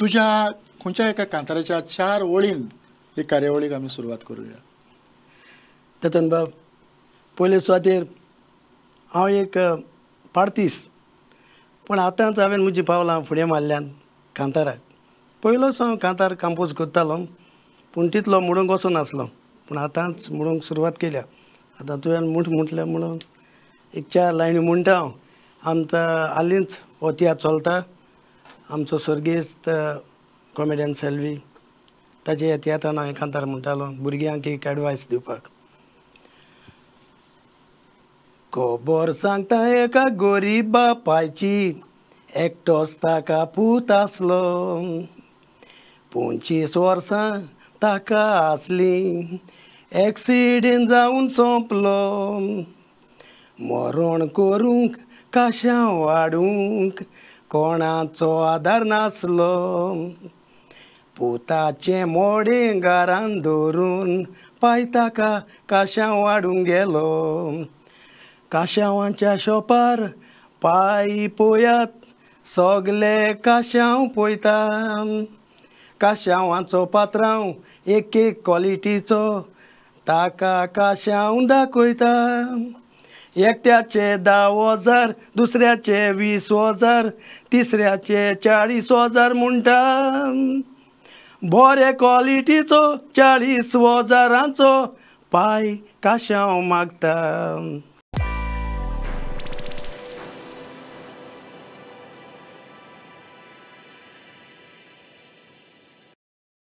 तुझ्या खंयच्या एका कांताराच्या चार ओळीन हे कार्यावळीक आम्ही सुरवात करूया दत्तन बाब पयले सुवातेर हांव एक पाडतीस पूण आतांच हांवें म्हजी पावलां फुडें मारल्यान कांताराक पयलोच हांव कांतार कंपोज करतालो पूण तितलो म्हणूंक वचो नासलो पूण आतांच म्हणूंक सुरवात केल्या आतां तुवें म्हूण म्हटल्या म्हणून एक चार लायनी म्हणटा हांव आमचा हालींच हो तिया चलता आमचो स्वर्गेस्त कॉमेडियन सेल्वी ताचे येता येताना एकांतार म्हणटालो भुरग्यांक एक एडवायस दिवपाक खबर सांगता एका गरीब बापायची एकटोच ताका पूत आसलो पंचवीस वर्सां ताका आसली एक्सिडेंट जावन सोंपलो मरण करूंक काश्या वाडूंक कोणाचो आधार नासलो पुताचे मोडे घरान धरून ताका काशांव वाडूंक गेलो काश्यावांच्या शॉपार पाय पोयात सगले काश्याव पळयता काशांवाचो पात्रांव एक एक क्वॉलिटीचो ताका काश्याव दाखयता एकट्याचे दहा हजार दुसऱ्याचे वीस हजार तिसऱ्याचे चाळीस हजार म्हणटा बऱ्या क्वालिटीचो चाळीस हजारांचो पाय काशांव मागता